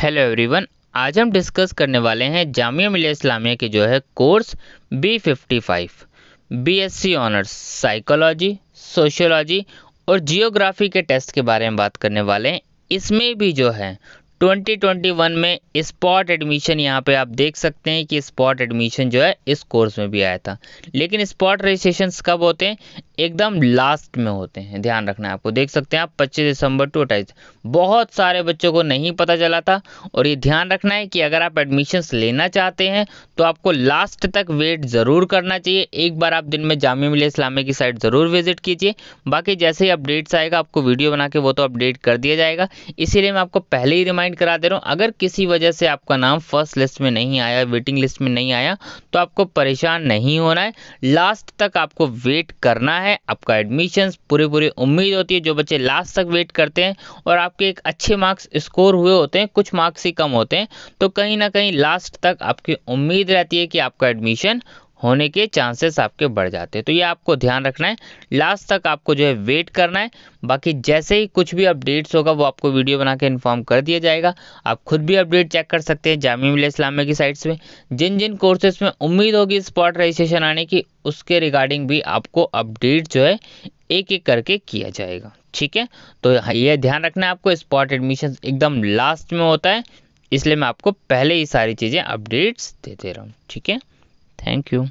Hello everyone आज हम discuss करने वाले हैं जामिया मिलिया इस्लामिया के जो है course B fifty five B S C honours psychology sociology और जियोग्राफी के टेस्ट के बारे में बात करने वाले हैं इसमें भी जो है 2021 में स्पॉट एडमिशन यहाँ पे आप देख सकते हैं कि स्पॉट एडमिशन जो है इस कोर्स में भी आया था लेकिन स्पॉट रजिस्ट्रेशन कब होते हैं एकदम लास्ट में होते हैं ध्यान रखना है आपको देख सकते हैं आप पच्चीस दिसंबर टू अट्ठाईस बहुत सारे बच्चों को नहीं पता चला था और ये ध्यान रखना है कि अगर आप एडमिशन्स लेना चाहते हैं तो आपको लास्ट तक वेट ज़रूर करना चाहिए एक बार आप दिन में जामिया मिल इस्लामी की साइट ज़रूर विजिट कीजिए बाकी जैसे ही अपडेट्स आएगा आपको वीडियो बना के वो तो अपडेट कर दिया जाएगा इसीलिए मैं आपको पहले ही रिमाइंड करा दे रहा हूँ अगर किसी वजह से आपका नाम फर्स्ट लिस्ट में नहीं आया वेटिंग लिस्ट में नहीं आया तो आपको परेशान नहीं होना है लास्ट तक आपको वेट करना है है आपका एडमिशन्स पूरी पूरी उम्मीद होती है जो बच्चे लास्ट तक वेट करते हैं और आपके एक अच्छे मार्क्स स्कोर हुए होते हैं कुछ मार्क्स ही कम होते हैं तो कहीं ना कहीं लास्ट तक आपकी उम्मीद रहती है कि आपका एडमिशन होने के चांसेस आपके बढ़ जाते हैं तो ये आपको ध्यान रखना है लास्ट तक आपको जो है वेट करना है बाकी जैसे ही कुछ भी अपडेट्स होगा वो आपको वीडियो बना के इन्फॉर्म कर दिया जाएगा आप खुद भी अपडेट चेक कर सकते हैं जामिया मिल्ला इस्लामिया की साइट्स में जिन जिन कोर्सेस में उम्मीद होगी स्पॉट रजिस्ट्रेशन आने की उसके रिगार्डिंग भी आपको अपडेट जो है एक एक करके किया जाएगा ठीक है तो ये ध्यान रखना है आपको स्पॉट एडमिशन एकदम लास्ट में होता है इसलिए मैं आपको पहले ही सारी चीज़ें अपडेट्स देते रहूँ ठीक है Thank you.